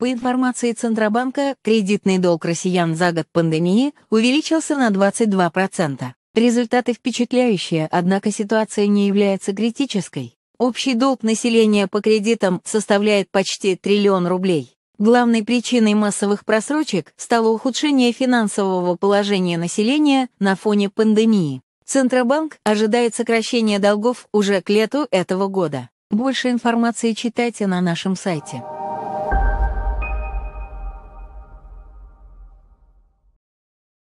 По информации Центробанка, кредитный долг россиян за год пандемии увеличился на 22%. Результаты впечатляющие, однако ситуация не является критической. Общий долг населения по кредитам составляет почти триллион рублей. Главной причиной массовых просрочек стало ухудшение финансового положения населения на фоне пандемии. Центробанк ожидает сокращения долгов уже к лету этого года. Больше информации читайте на нашем сайте.